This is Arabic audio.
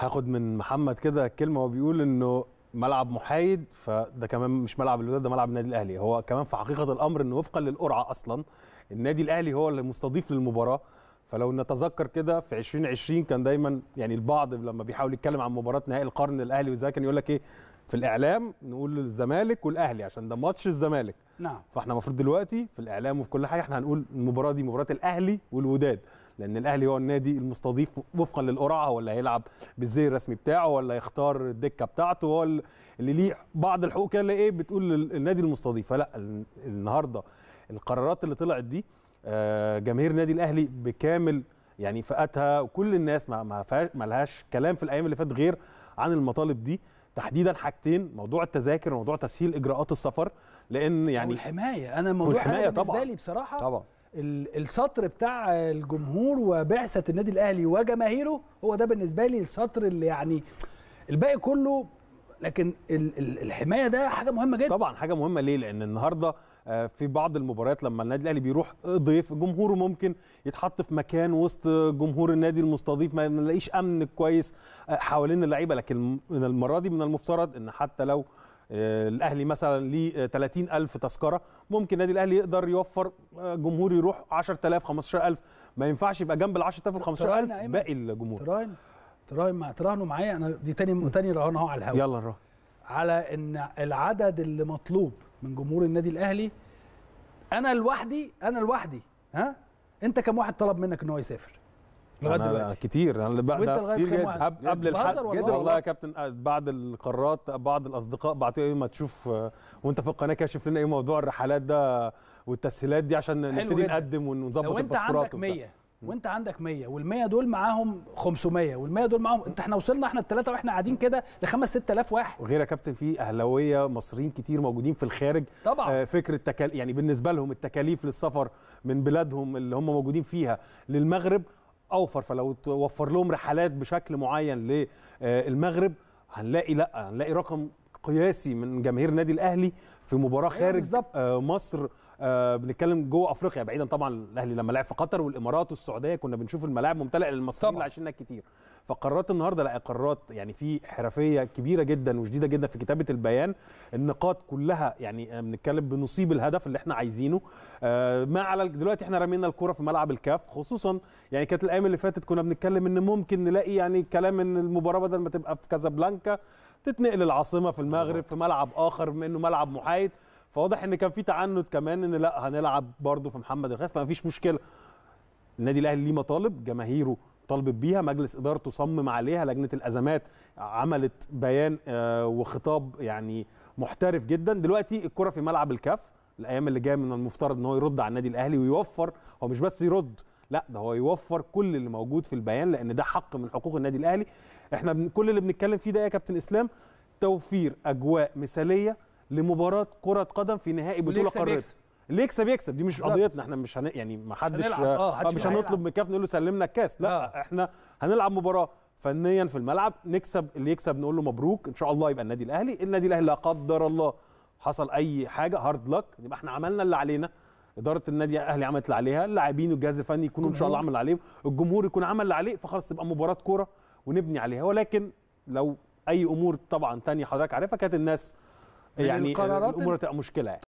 هاخد من محمد كده كلمه وبيقول انه ملعب محايد فده كمان مش ملعب الوداد ده ملعب النادي الاهلي هو كمان في حقيقه الامر انه وفقا للقرعه اصلا النادي الاهلي هو اللي مستضيف للمباراه فلو نتذكر كده في 2020 كان دايما يعني البعض لما بيحاول يتكلم عن مباراه نهائي القرن الاهلي والزمالك كان يقول لك ايه في الاعلام نقول الزمالك والاهلي عشان ده ماتش الزمالك نعم فاحنا المفروض دلوقتي في الاعلام وفي كل حاجه احنا هنقول المباراه دي مباراه الاهلي والوداد لان الاهلي هو النادي المستضيف وفقا للقرعه ولا هيلعب بالزي الرسمي بتاعه ولا يختار الدكه بتاعته هو اللي ليه بعض الحقوق كده ايه بتقول للنادي المستضيف فلا النهارده القرارات اللي طلعت دي آه، جماهير النادي الاهلي بكامل يعني فئاتها وكل الناس ما ما لهاش كلام في الايام اللي فاتت غير عن المطالب دي تحديدا حاجتين موضوع التذاكر وموضوع تسهيل اجراءات السفر لان يعني والحمايه انا موضوع الحمايه طبعا لي بصراحه طبعا السطر بتاع الجمهور وبعثه النادي الاهلي وجماهيره هو ده بالنسبه لي السطر اللي يعني الباقي كله لكن الحمايه ده حاجه مهمه جدا طبعا حاجه مهمه ليه لان النهارده آه، في بعض المباريات لما النادي الاهلي بيروح ضيف جمهوره ممكن يتحط في مكان وسط جمهور النادي المستضيف ما نلاقيش امن كويس آه، حوالين اللعيبه لكن المره دي من المفترض ان حتى لو آه، الاهلي مثلا ليه 30000 تذكره ممكن النادي الاهلي يقدر يوفر جمهور يروح 10000 15000 ما ينفعش يبقى جنب ال 10000 و 15000 باقي الجمهور تراهن مع تراهنوا معايا انا دي تاني تاني رهان اهو على الهواء يلا نروح على ان العدد اللي مطلوب من جمهور النادي الاهلي انا لوحدي انا لوحدي ها انت كم واحد طلب منك ان هو يسافر لغايه دلوقتي كتير انا بقى وانت لغايه كتير جدا قبل يعني الحلقه إيه؟ والله يا كابتن آه، بعد القرارات بعض الاصدقاء بعتوا لي ما تشوف آه، وانت في القناه كشف لنا ايه موضوع الرحلات ده والتسهيلات دي عشان نبتدي نقدم ونظبط الباسبورات لو انت عندك 100 وانت عندك 100 وال100 دول معاهم 500 وال100 دول معاهم انت احنا وصلنا احنا الثلاثه واحنا قاعدين كده لخمس 6000 واحد وغير يا كابتن في اهلاويه مصريين كتير موجودين في الخارج طبعا آه فكره تكال... يعني بالنسبه لهم التكاليف للسفر من بلادهم اللي هم موجودين فيها للمغرب اوفر فلو توفر لهم رحلات بشكل معين للمغرب آه، هنلاقي لا هنلاقي رقم قياسي من جماهير النادي الاهلي في مباراه أيوة، خارج آه مصر آه، بنتكلم جوه افريقيا بعيدا طبعا الاهلي لما لعب في قطر والامارات والسعوديه كنا بنشوف الملاعب ممتلئه للمصريين اللي عايشين كتير فقرارات النهارده لا قرارات يعني في حرفيه كبيره جدا وشديده جدا في كتابه البيان النقاط كلها يعني آه، بنتكلم بنصيب الهدف اللي احنا عايزينه آه، ما على دلوقتي احنا رمينا الكره في ملعب الكاف خصوصا يعني كانت الايام اللي فاتت كنا بنتكلم ان ممكن نلاقي يعني كلام ان المباراه بدل ما تبقى في كازابلانكا تتنقل العاصمه في المغرب في ملعب اخر منه ملعب محايد فواضح ان كان في تعنت كمان ان لا هنلعب برضه في محمد الخير ما فيش مشكله النادي الاهلي ليه مطالب جماهيره طالبت بيها مجلس ادارته صمم عليها لجنه الازمات عملت بيان آه، وخطاب يعني محترف جدا دلوقتي الكره في ملعب الكاف الايام اللي جايه من المفترض ان هو يرد على النادي الاهلي ويوفر هو مش بس يرد لا ده هو يوفر كل اللي موجود في البيان لان ده حق من حقوق النادي الاهلي احنا كل اللي بنتكلم فيه ده يا كابتن اسلام توفير اجواء مثاليه لمباراه كره قدم في نهائي بطوله قاريه اللي يكسب يكسب دي مش قضيتنا احنا مش هن... يعني ما حدش اه، مش هنطلب من الكاف نقول له سلمنا الكاس لا آه. احنا هنلعب مباراه فنيا في الملعب نكسب اللي يكسب نقول له مبروك ان شاء الله يبقى النادي الاهلي النادي الاهلي لا قدر الله حصل اي حاجه هارد لك يبقى احنا عملنا اللي علينا اداره النادي الاهلي عملت اللي عليها اللاعبين والجهاز الفني يكونوا ان شاء الله عمل اللي عليهم الجمهور يكون عمل اللي عليه فخلاص تبقى مباراه كوره ونبني عليها ولكن لو اي امور طبعا تانية حضرتك عارفها كانت الناس يعني القرارات الامور مشكله يعني.